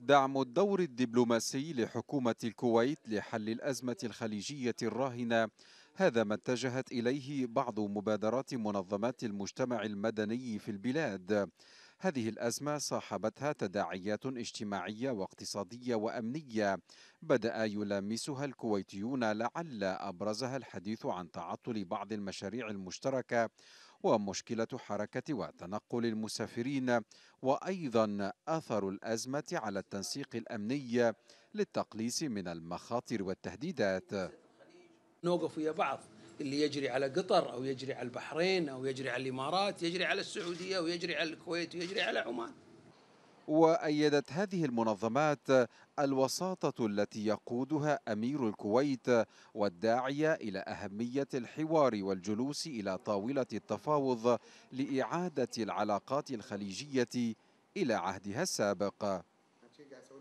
دعم الدور الدبلوماسي لحكومة الكويت لحل الأزمة الخليجية الراهنة هذا ما اتجهت إليه بعض مبادرات منظمات المجتمع المدني في البلاد هذه الأزمة صاحبتها تداعيات اجتماعية واقتصادية وأمنية بدأ يلامسها الكويتيون لعل أبرزها الحديث عن تعطل بعض المشاريع المشتركة ومشكلة حركة وتنقل المسافرين وأيضا أثر الأزمة على التنسيق الأمني للتقليص من المخاطر والتهديدات نوقف ويا بعض اللي يجري على قطر او يجري على البحرين او يجري على الامارات يجري على السعوديه ويجري على الكويت ويجري على عمان وايدت هذه المنظمات الوساطه التي يقودها امير الكويت والداعيه الى اهميه الحوار والجلوس الى طاوله التفاوض لاعاده العلاقات الخليجيه الى عهدها السابق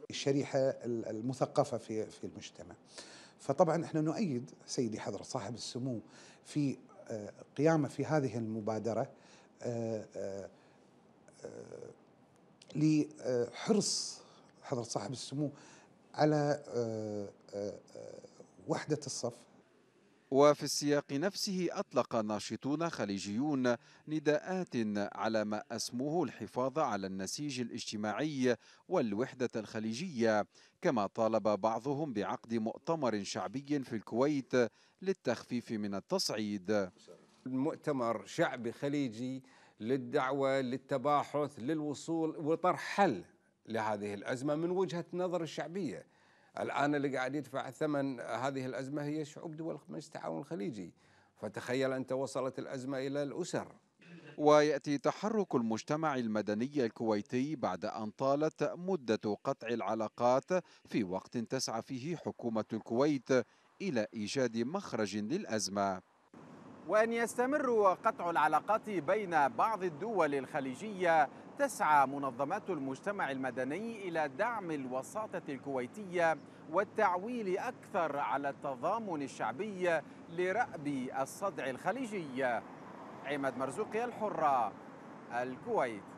الشريحه المثقفه في في المجتمع فطبعا احنا نؤيد سيدي حضرة صاحب السمو في آه، قيامه في هذه المبادرة آه، آه، لحرص حضرة صاحب السمو على وحدة الصف وفي السياق نفسه أطلق ناشطون خليجيون نداءات على ما أسموه الحفاظ على النسيج الاجتماعي والوحدة الخليجية كما طالب بعضهم بعقد مؤتمر شعبي في الكويت للتخفيف من التصعيد المؤتمر شعبي خليجي للدعوة للتباحث للوصول وطرح حل لهذه الأزمة من وجهة نظر الشعبية الآن اللي قاعد يدفع ثمن هذه الأزمة هي شعوب دول مجلس التعاون الخليجي فتخيل أنت وصلت الأزمة إلى الأسر ويأتي تحرك المجتمع المدني الكويتي بعد أن طالت مدة قطع العلاقات في وقت تسعى فيه حكومة الكويت إلى إيجاد مخرج للأزمة وأن يستمر قطع العلاقات بين بعض الدول الخليجية تسعى منظمات المجتمع المدني إلى دعم الوساطة الكويتية والتعويل أكثر على التضامن الشعبي لرأب الصدع الخليجي عماد مرزوقي الحرة الكويت